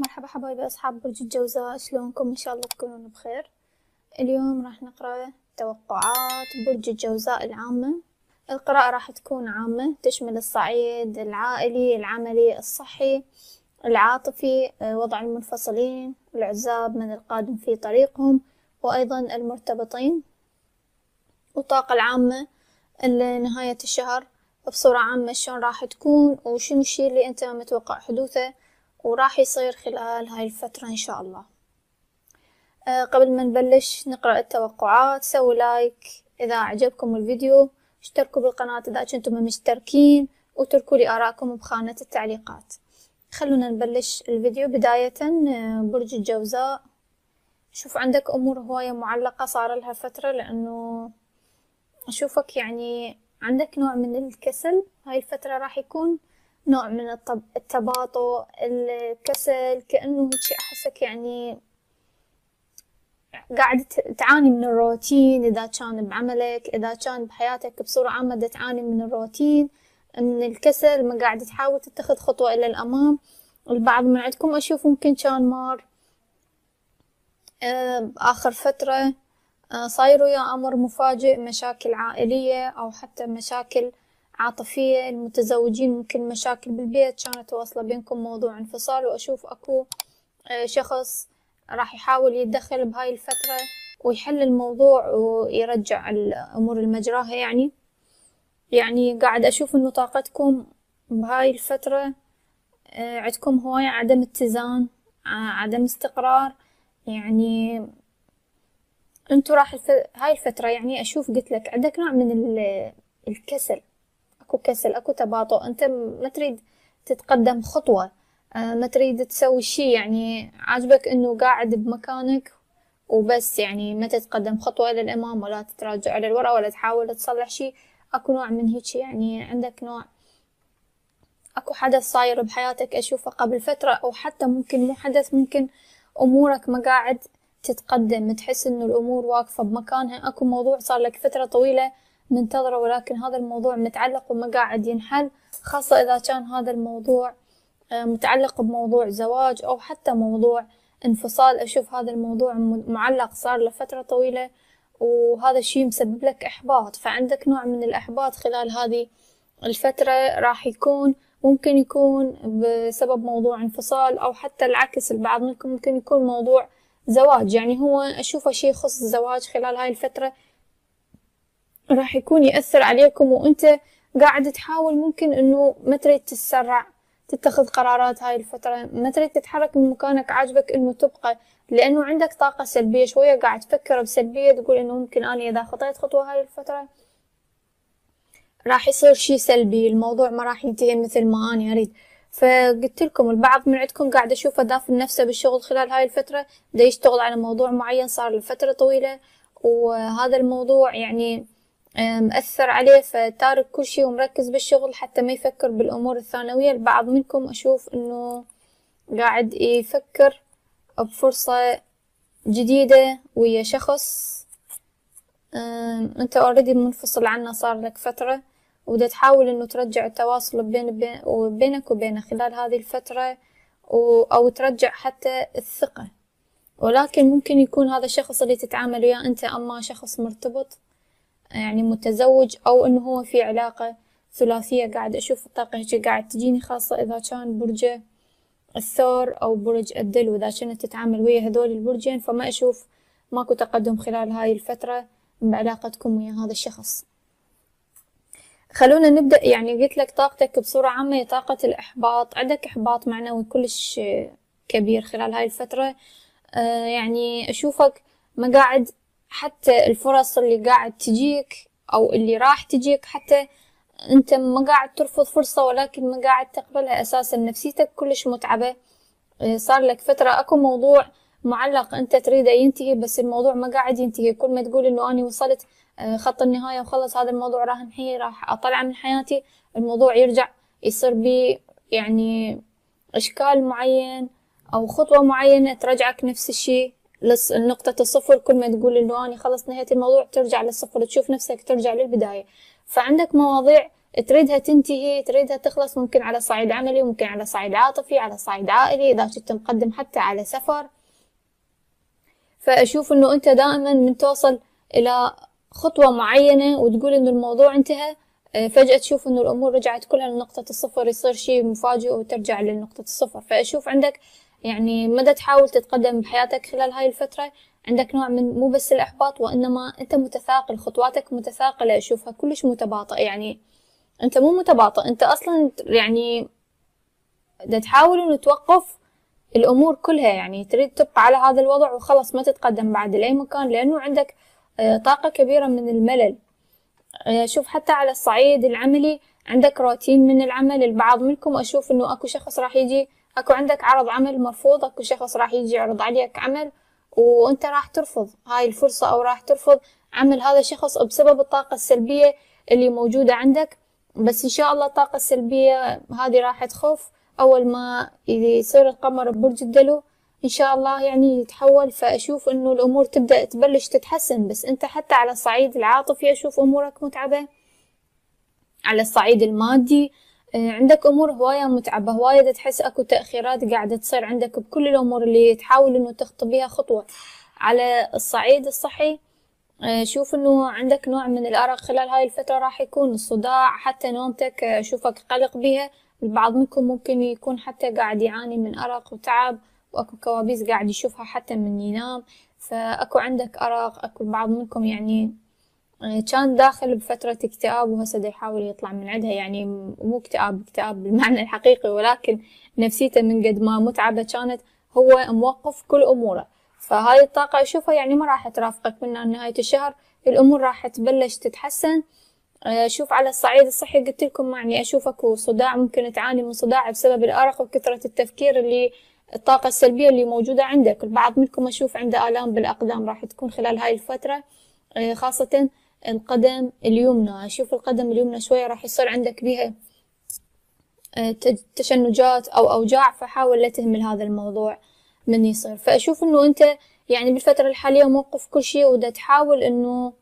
مرحبا حبايبي أصحاب برج الجوزاء شلونكم إن شاء الله تكونون بخير اليوم راح نقرأ توقعات برج الجوزاء العامة القراءة راح تكون عامة تشمل الصعيد العائلي العملي الصحي العاطفي آه، وضع المنفصلين العزاب من القادم في طريقهم وأيضا المرتبطين والطاقة العامة لنهاية الشهر بصورة عامة شلون راح تكون وشنو الشي اللي انت متوقع حدوثه وراح يصير خلال هاي الفترة إن شاء الله آه، قبل ما نبلش نقرأ التوقعات سووا لايك إذا عجبكم الفيديو اشتركوا بالقناة إذا كنتم مشتركين وتركوا لي آراءكم بخانة التعليقات خلونا نبلش الفيديو بداية آه، برج الجوزاء شوف عندك أمور هواية معلقة صار لها فترة لأنه أشوفك يعني عندك نوع من الكسل هاي الفترة راح يكون نوع من التباطؤ الكسل كأنه شيء أحسك يعني قاعد تعاني من الروتين إذا كان بعملك إذا كان بحياتك بصورة عامة تعاني من الروتين من الكسل ما قاعد تحاول تتخذ خطوة إلى الأمام البعض من عندكم أشوف ممكن كان مار آه، بآخر فترة آه، صاير ويا أمر مفاجئ مشاكل عائلية أو حتى مشاكل عاطفية المتزوجين ممكن مشاكل بالبيت كانت واصلة بينكم موضوع انفصال وأشوف أكو آه، شخص راح يحاول يتدخل بهاي الفترة ويحل الموضوع ويرجع الأمور لمجراها يعني يعني قاعد أشوف إنه طاقتكم بهاي الفترة آه، عندكم هواية عدم اتزان آه، عدم استقرار يعني انتوا راح الف... هاي الفترة يعني اشوف قلت لك عندك نوع من ال... الكسل اكو كسل اكو تباطؤ انت ما تريد تتقدم خطوه آه، ما تريد تسوي شيء يعني عاجبك انه قاعد بمكانك وبس يعني ما تتقدم خطوه الى الامام ولا تتراجع الى الوراء ولا تحاول تصلح شيء اكو نوع من هيك يعني عندك نوع اكو حدث صاير بحياتك اشوفه قبل فتره او حتى ممكن مو حدث ممكن امورك ما قاعد تتقدم تحس انه الامور واقفه بمكانها اكو موضوع صار لك فتره طويله ننتظره ولكن هذا الموضوع متعلق وما قاعد ينحل خاصة إذا كان هذا الموضوع آه، متعلق بموضوع زواج أو حتى موضوع انفصال أشوف هذا الموضوع معلق صار لفترة طويلة وهذا الشيء مسبب لك إحباط فعندك نوع من الإحباط خلال هذه الفترة راح يكون ممكن يكون بسبب موضوع انفصال أو حتى العكس البعض منكم ممكن يكون موضوع زواج يعني هو أشوفه شيء يخص الزواج خلال هاي الفترة راح يكون يأثر عليكم وانت قاعد تحاول ممكن انه ما تريد تتسرع تتخذ قرارات هاي الفترة ما تريد تتحرك من مكانك عاجبك انه تبقى لانه عندك طاقة سلبية شوية قاعد تفكر بسلبية تقول انه ممكن انا اذا خطيت خطوة هاي الفترة راح يصير شي سلبي الموضوع ما راح ينتهي مثل ما انا اريد فقلت لكم البعض من عندكم قاعد اشوفه دافن نفسه بالشغل خلال هاي الفترة دا يشتغل على موضوع معين صار لفترة طويلة وهذا الموضوع يعني مأثر عليه فتارك كل شيء ومركز بالشغل حتى ما يفكر بالأمور الثانوية البعض منكم أشوف أنه قاعد يفكر بفرصة جديدة ويا شخص أنت أوريدي منفصل عنه صار لك فترة وده تحاول أنه ترجع التواصل بين, بين بينك وبينه خلال هذه الفترة أو ترجع حتى الثقة ولكن ممكن يكون هذا الشخص اللي تتعامل وياه أنت أما شخص مرتبط يعني متزوج أو إنه هو في علاقة ثلاثية قاعد أشوف الطاقة هيجي قاعد تجيني خاصة إذا كان برجه الثور أو برج الدلو إذا كانت تتعامل ويا هذول البرجين فما أشوف ماكو تقدم خلال هاي الفترة بعلاقتكم ويا هذا الشخص خلونا نبدأ يعني قلت لك طاقتك بصورة عامة هي طاقة الإحباط عندك إحباط معنوي كلش كبير خلال هاي الفترة آه، يعني أشوفك ما قاعد حتى الفرص اللي قاعد تجيك أو اللي راح تجيك حتى أنت ما قاعد ترفض فرصة ولكن ما قاعد تقبلها أساسا نفسيتك كلش متعبة آه، صار لك فترة أكو موضوع معلق أنت تريده ينتهي بس الموضوع ما قاعد ينتهي كل ما تقول إنه أنا وصلت آه، خط النهاية وخلص هذا الموضوع راح انحيه راح أطلعه من حياتي الموضوع يرجع يصير بي يعني إشكال معين أو خطوة معينة ترجعك نفس الشي لنقطة الصفر كل ما تقول إنه أنا خلصت نهاية الموضوع ترجع للصفر تشوف نفسك ترجع للبداية فعندك مواضيع تريدها تنتهي تريدها تخلص ممكن على صعيد عملي ممكن على صعيد عاطفي على صعيد عائلي إذا كنت مقدم حتى على سفر فأشوف إنه أنت دائما من توصل إلى خطوة معينة وتقول إنه الموضوع انتهى آه، فجأة تشوف إنه الأمور رجعت كلها لنقطة الصفر يصير شيء مفاجئ وترجع لنقطة الصفر فأشوف عندك يعني مدى تحاول تتقدم بحياتك خلال هاي الفترة عندك نوع من مو بس الإحباط وإنما أنت متثاقل خطواتك متثاقلة أشوفها كلش متباطئ يعني أنت مو متباطئ أنت أصلا يعني دا تحاول إنه توقف الأمور كلها يعني تريد تبقى على هذا الوضع وخلص ما تتقدم بعد لأي مكان لأنه عندك آه، طاقة كبيرة من الملل آه، شوف حتى على الصعيد العملي عندك روتين من العمل البعض منكم أشوف إنه أكو شخص راح يجي اكو عندك عرض عمل مرفوض اكو شخص راح يجي يعرض عليك عمل وانت راح ترفض هاي الفرصة او راح ترفض عمل هذا الشخص بسبب الطاقة السلبية اللي موجودة عندك بس ان شاء الله الطاقة السلبية هذه راح تخف اول ما يصير القمر ببرج الدلو ان شاء الله يعني يتحول فاشوف انه الامور تبدا تبلش تتحسن بس انت حتى على الصعيد العاطفي اشوف امورك متعبه على الصعيد المادي إيه، عندك امور هوايه متعبه هوايه تحس اكو تاخيرات قاعده تصير عندك بكل الامور اللي تحاول انه تخطو بيها خطوه على الصعيد الصحي إيه، شوف انه عندك نوع من الارق خلال هاي الفتره راح يكون الصداع حتى نومتك إيه، شوفك قلق بيها البعض منكم ممكن يكون حتى قاعد يعاني من ارق وتعب واكو كوابيس قاعد يشوفها حتى من ينام فاكو عندك ارق اكو البعض منكم يعني آه، كان داخل بفترة اكتئاب وهسه دا يحاول يطلع من عندها يعني مو اكتئاب اكتئاب بالمعنى الحقيقي ولكن نفسيته من قد ما متعبة كانت هو موقف كل أموره فهاي الطاقة أشوفها يعني ما راح ترافقك من نهاية الشهر الأمور راح تبلش تتحسن أشوف آه، على الصعيد الصحي قلت لكم يعني أشوف أكو صداع ممكن تعاني من صداع بسبب الأرق وكثرة التفكير اللي الطاقة السلبية اللي موجودة عندك البعض منكم أشوف عنده آلام بالأقدام راح تكون خلال هاي الفترة آه، خاصة القدم اليمنى شوف القدم اليمنى شوية راح يصير عندك بيها آه، تشنجات أو أوجاع فحاول لا تهمل هذا الموضوع من يصير فأشوف إنه أنت يعني بالفترة الحالية موقف كل شيء ودا تحاول إنه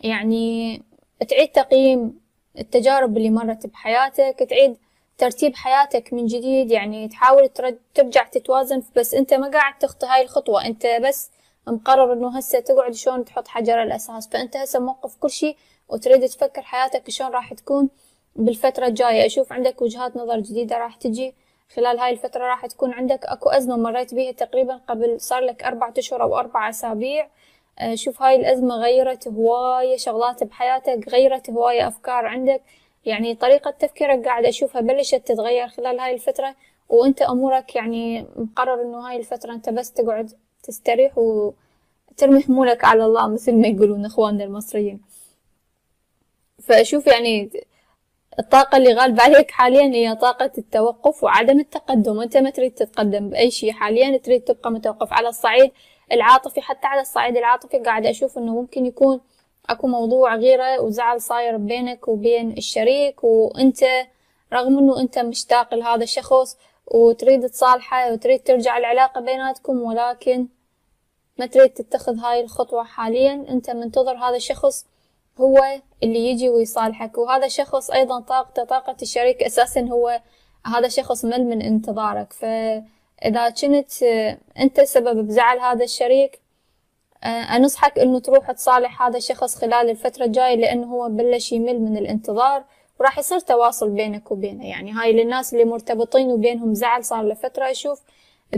يعني تعيد تقييم التجارب اللي مرت بحياتك تعيد ترتيب حياتك من جديد يعني تحاول ترجع تتوازن بس انت ما قاعد تخطي هاي الخطوة انت بس مقرر انه هسه تقعد شلون تحط حجر الاساس فانت هسه موقف كل شيء وتريد تفكر حياتك شلون راح تكون بالفتره الجايه اشوف عندك وجهات نظر جديده راح تجي خلال هاي الفتره راح تكون عندك اكو ازمه مريت بيها تقريبا قبل صار لك اربعة اشهر او اربع اسابيع آه، شوف هاي الازمه غيرت هوايه شغلات بحياتك غيرت هوايه افكار عندك يعني طريقه تفكيرك قاعد اشوفها بلشت تتغير خلال هاي الفتره وانت امورك يعني مقرر انه هاي الفتره انت بس تقعد تستريح وترمي حمولك على الله مثل ما يقولون اخواننا المصريين فاشوف يعني الطاقة اللي غالبة عليك حاليا هي طاقة التوقف وعدم التقدم انت ما تريد تتقدم بأي شيء حاليا تريد تبقى متوقف على الصعيد العاطفي حتى على الصعيد العاطفي قاعد أشوف أنه ممكن يكون أكو موضوع غيرة وزعل صاير بينك وبين الشريك وأنت رغم أنه أنت مشتاق لهذا الشخص وتريد تصالحه وتريد ترجع العلاقة بيناتكم ولكن ما تريد تتخذ هاي الخطوة حاليا انت منتظر هذا الشخص هو اللي يجي ويصالحك وهذا الشخص ايضا طاقته طاقة الشريك اساسا هو هذا الشخص مل من انتظارك فاذا كنت انت سبب بزعل هذا الشريك آه، انصحك انه تروح تصالح هذا الشخص خلال الفترة الجاية لانه هو بلش يمل من الانتظار وراح يصير تواصل بينك وبينه يعني هاي للناس اللي مرتبطين وبينهم زعل صار لفترة أشوف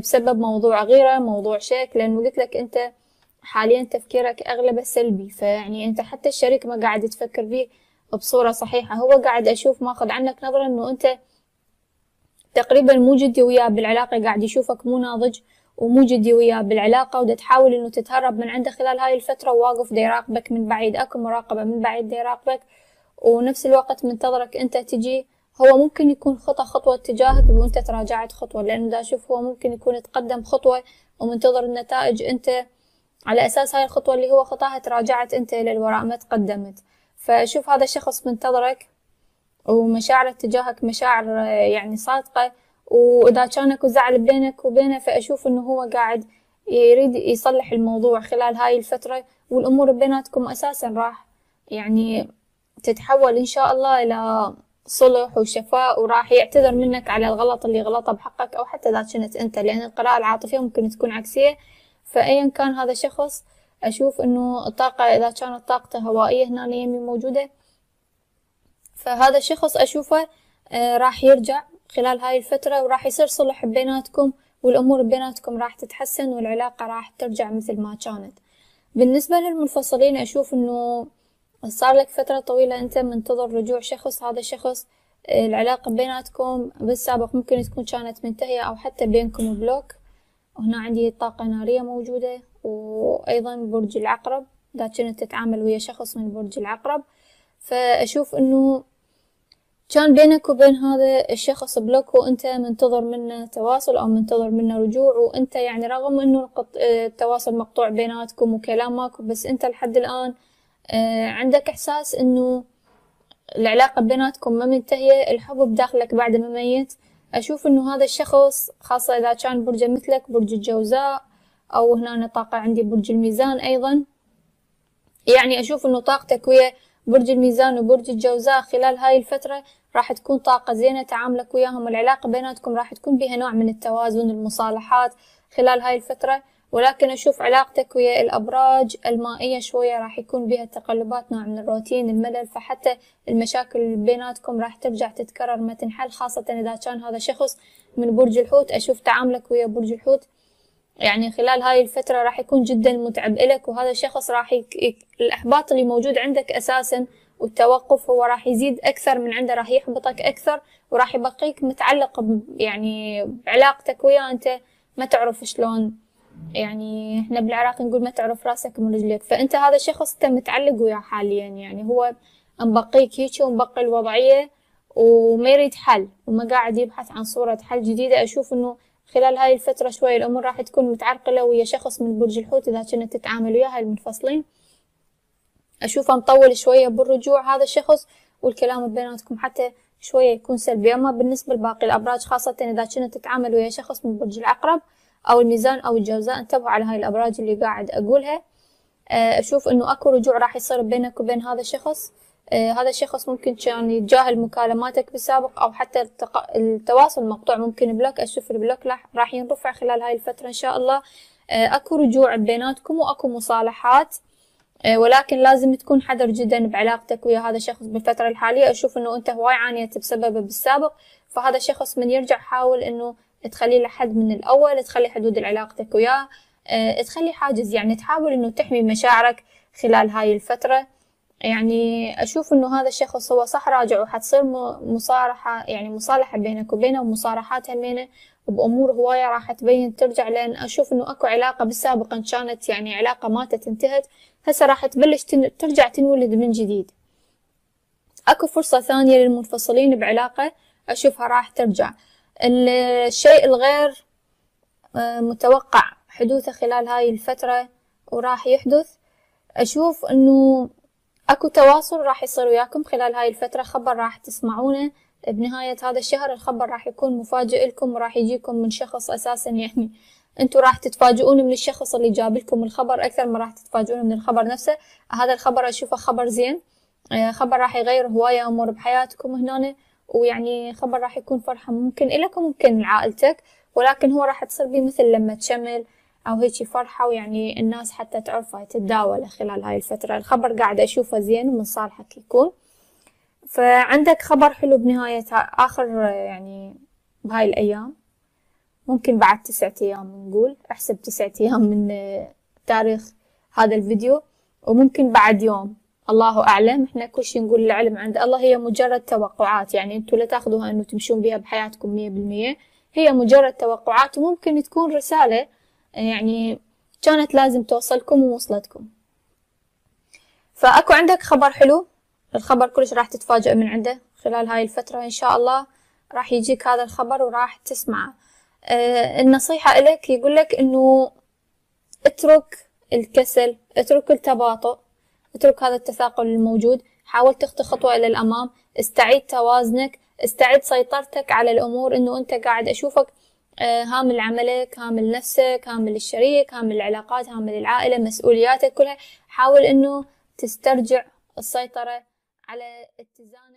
بسبب موضوع غيرة موضوع شك لأنه قلت لك أنت حاليا تفكيرك أغلبه سلبي فيعني أنت حتى الشريك ما قاعد تفكر بيه بصورة صحيحة هو قاعد أشوف ماخذ عنك نظرة أنه أنت تقريبا مو جدي وياه بالعلاقة قاعد يشوفك مو ناضج ومو جدي وياه بالعلاقة ودا تحاول انه تتهرب من عنده خلال هاي الفترة وواقف دا يراقبك من بعيد اكو مراقبة من بعيد دا يراقبك ونفس الوقت منتظرك انت تجي هو ممكن يكون خطى خطوة تجاهك وانت تراجعت خطوة لانه دا شوف هو ممكن يكون تقدم خطوة ومنتظر النتائج انت على اساس هاي الخطوة اللي هو خطاها تراجعت انت للوراء ما تقدمت فشوف هذا الشخص منتظرك ومشاعره تجاهك مشاعر يعني صادقة واذا كانك اكو زعل بينك وبينه فاشوف انه هو قاعد يريد يصلح الموضوع خلال هاي الفترة والامور بيناتكم اساسا راح يعني تتحول إن شاء الله إلى صلح وشفاء وراح يعتذر منك على الغلط اللي غلطه بحقك أو حتى إذا كنت أنت لأن القراءة العاطفية ممكن تكون عكسية فأيا كان هذا الشخص أشوف إنه الطاقة إذا كانت طاقته هوائية هنا يمي موجودة فهذا الشخص أشوفه آه، راح يرجع خلال هاي الفترة وراح يصير صلح بيناتكم والأمور بيناتكم راح تتحسن والعلاقة راح ترجع مثل ما كانت بالنسبة للمنفصلين أشوف إنه صار لك فترة طويلة أنت منتظر رجوع شخص هذا الشخص آه، العلاقة بيناتكم بالسابق ممكن تكون كانت منتهية أو حتى بينكم بلوك هنا عندي طاقة نارية موجودة وأيضا برج العقرب إذا كنت تتعامل ويا شخص من برج العقرب فأشوف أنه كان بينك وبين هذا الشخص بلوك وانت منتظر منه تواصل او منتظر منه رجوع وانت يعني رغم انه آه، التواصل مقطوع بيناتكم وكلام ماكو بس انت لحد الان آه، عندك إحساس إنه العلاقة بيناتكم ما منتهية الحب بداخلك بعد ما ميت أشوف إنه هذا الشخص خاصة إذا كان برجه مثلك برج الجوزاء أو هنا طاقة عندي برج الميزان أيضا يعني أشوف إنه طاقتك ويا برج الميزان وبرج الجوزاء خلال هاي الفترة راح تكون طاقة زينة تعاملك وياهم العلاقة بيناتكم راح تكون بها نوع من التوازن المصالحات خلال هاي الفترة ولكن أشوف علاقتك ويا الأبراج المائية شوية راح يكون بها تقلبات نوع من الروتين الملل فحتى المشاكل بيناتكم راح ترجع تتكرر ما تنحل خاصة إذا كان هذا شخص من برج الحوت أشوف تعاملك ويا برج الحوت يعني خلال هاي الفترة راح يكون جدا متعب إلك وهذا الشخص راح يك... الإحباط اللي موجود عندك أساسا والتوقف هو راح يزيد أكثر من عنده راح يحبطك أكثر وراح يبقيك متعلق ب... يعني بعلاقتك وياه أنت ما تعرف شلون يعني احنا بالعراق نقول ما تعرف راسك من رجلك فانت هذا الشخص انت متعلق وياه حاليا يعني هو مبقيك هيك ومبقي الوضعيه وما يريد حل وما قاعد يبحث عن صوره حل جديده اشوف انه خلال هاي الفتره شوي الامور راح تكون متعرقله ويا شخص من برج الحوت اذا كنت تتعامل وياها المنفصلين اشوفه مطول شويه بالرجوع هذا الشخص والكلام بيناتكم حتى شويه يكون سلبي اما بالنسبه لباقي الابراج خاصه اذا كنت تتعامل ويا شخص من برج العقرب أو الميزان أو الجوزاء انتبهوا على هاي الأبراج اللي قاعد أقولها آه، أشوف إنه أكو رجوع راح يصير بينك وبين هذا الشخص آه، هذا الشخص ممكن كان يتجاهل مكالماتك بالسابق أو حتى التواصل مقطوع ممكن بلوك أشوف البلوك راح ينرفع خلال هاي الفترة إن شاء الله آه، أكو رجوع بيناتكم وأكو مصالحات ولكن لازم تكون حذر جدا بعلاقتك ويا هذا الشخص بالفترة الحالية أشوف إنه أنت هواي عانيت بسببه بالسابق فهذا الشخص من يرجع حاول إنه تخلي له حد من الأول تخلي حدود علاقتك وياه آه، تخلي حاجز يعني تحاول إنه تحمي مشاعرك خلال هاي الفترة يعني أشوف إنه هذا الشخص هو صح راجع وحتصير مصارحة يعني مصالحة بينك وبينه ومصارحات همينة بأمور هواية راح تبين ترجع لأن أشوف إنه أكو علاقة بالسابق إن كانت يعني علاقة ماتت انتهت هسه راح تبلش تن... ترجع تنولد من جديد أكو فرصة ثانية للمنفصلين بعلاقة أشوفها راح ترجع الشيء الغير آه، متوقع حدوثه خلال هاي الفترة وراح يحدث أشوف أنه أكو تواصل راح يصير وياكم خلال هاي الفترة خبر راح تسمعونه بنهاية هذا الشهر الخبر راح يكون مفاجئ لكم وراح يجيكم من شخص أساسا يعني انتوا راح تتفاجئون من الشخص اللي جاب لكم الخبر اكثر ما راح تتفاجئون من الخبر نفسه هذا الخبر اشوفه خبر زين آه، خبر راح يغير هواية امور بحياتكم هنا ويعني خبر راح يكون فرحة ممكن إلك وممكن لعائلتك ولكن هو راح تصير بيه مثل لما تشمل أو هيجي فرحة ويعني الناس حتى تعرفه تتداوله خلال هاي الفترة الخبر قاعد أشوفه زين ومن صالحك يكون فعندك خبر حلو بنهاية آخر يعني بهاي الأيام ممكن بعد تسعة أيام نقول احسب تسعة أيام من تاريخ هذا الفيديو وممكن بعد يوم الله أعلم إحنا كل شيء نقول العلم عند الله هي مجرد توقعات يعني انتم لا تاخذوها أنه تمشون بها بحياتكم مية بالمية هي مجرد توقعات وممكن تكون رسالة يعني كانت لازم توصلكم ووصلتكم فأكو عندك خبر حلو الخبر كلش راح تتفاجئ من عنده خلال هاي الفترة إن شاء الله راح يجيك هذا الخبر وراح تسمعه أه النصيحة إلك يقول لك إنه اترك الكسل اترك التباطؤ اترك هذا التثاقل الموجود حاول تخطي خطوة إلى الأمام استعيد توازنك استعد سيطرتك على الأمور إنه أنت قاعد أشوفك آه، هامل عملك هامل نفسك هامل الشريك هامل العلاقات هامل العائلة مسؤولياتك كلها حاول إنه تسترجع السيطرة على اتزان